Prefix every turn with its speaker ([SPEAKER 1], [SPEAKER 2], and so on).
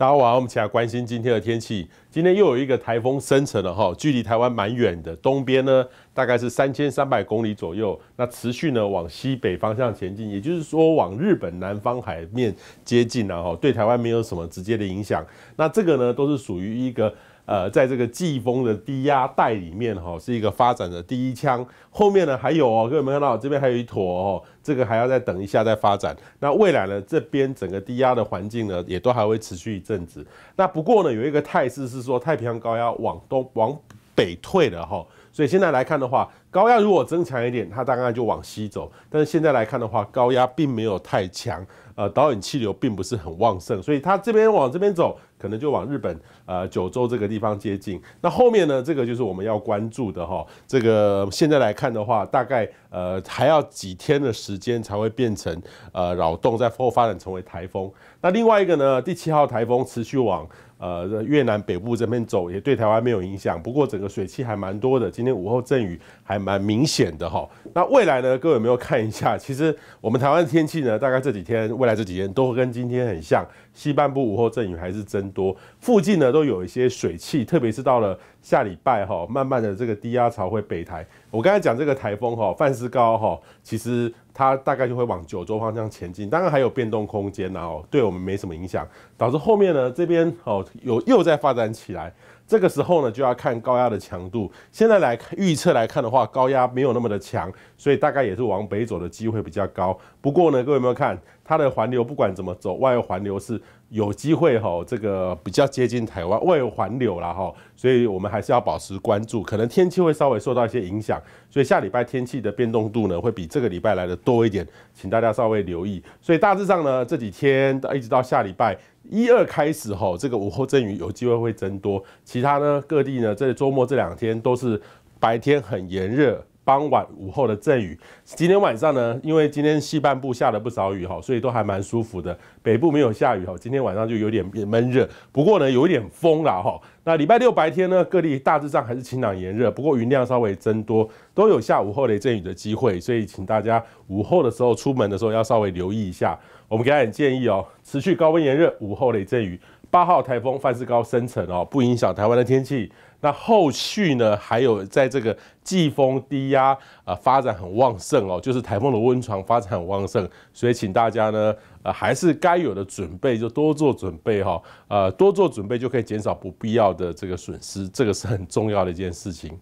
[SPEAKER 1] 大家好，我们起来关心今天的天气。今天又有一个台风生成了哈，距离台湾蛮远的，东边呢大概是三千三百公里左右。那持续呢往西北方向前进，也就是说往日本南方海面接近了哈，对台湾没有什么直接的影响。那这个呢都是属于一个。呃，在这个季风的低压带里面哈，是一个发展的第一枪。后面呢还有哦，各位有没有看到？这边还有一坨哦，这个还要再等一下再发展。那未来呢，这边整个低压的环境呢，也都还会持续一阵子。那不过呢，有一个态势是说，太平洋高压往东往北退了哈，所以现在来看的话，高压如果增强一点，它大概就往西走。但是现在来看的话，高压并没有太强。呃，导引气流并不是很旺盛，所以它这边往这边走，可能就往日本呃九州这个地方接近。那后面呢，这个就是我们要关注的哈。这个现在来看的话，大概呃还要几天的时间才会变成呃扰动，在后发展成为台风。那另外一个呢，第七号台风持续往呃越南北部这边走，也对台湾没有影响。不过整个水汽还蛮多的，今天午后阵雨还蛮明显的哈。那未来呢，各位有没有看一下？其实我们台湾的天气呢，大概这几天。未来这几天都会跟今天很像，西半部午后阵雨还是增多，附近呢都有一些水汽，特别是到了下礼拜哈，慢慢的这个低压槽会北抬。我刚才讲这个台风哈，范斯高哈，其实。它大概就会往九州方向前进，当然还有变动空间，然后对我们没什么影响。导致后面呢，这边哦有又在发展起来，这个时候呢就要看高压的强度。现在来预测来看的话，高压没有那么的强，所以大概也是往北走的机会比较高。不过呢，各位有没有看它的环流？不管怎么走，外环流是。有机会哈，这个比较接近台湾，外环流了哈，所以我们还是要保持关注，可能天气会稍微受到一些影响，所以下礼拜天气的变动度呢，会比这个礼拜来的多一点，请大家稍微留意。所以大致上呢，这几天一直到下礼拜一二开始后，这个午后阵雨有机会会增多，其他呢各地呢在周末这两天都是白天很炎热。傍晚午后的阵雨，今天晚上呢，因为今天西半部下了不少雨哈，所以都还蛮舒服的。北部没有下雨哈，今天晚上就有点闷热，不过呢，有一点风啦哈。那礼拜六白天呢，各地大致上还是晴朗炎热，不过云量稍微增多，都有下午后雷阵雨的机会，所以请大家午后的时候出门的时候要稍微留意一下。我们给大家建议哦，持续高温炎热，午后雷阵雨。八号台风范斯高生成哦，不影响台湾的天气。那后续呢？还有在这个季风低压啊发展很旺盛哦，就是台风的温床发展很旺盛。所以请大家呢，呃，还是该有的准备就多做准备哈，呃，多做准备就可以减少不必要的这个损失，这个是很重要的一件事情。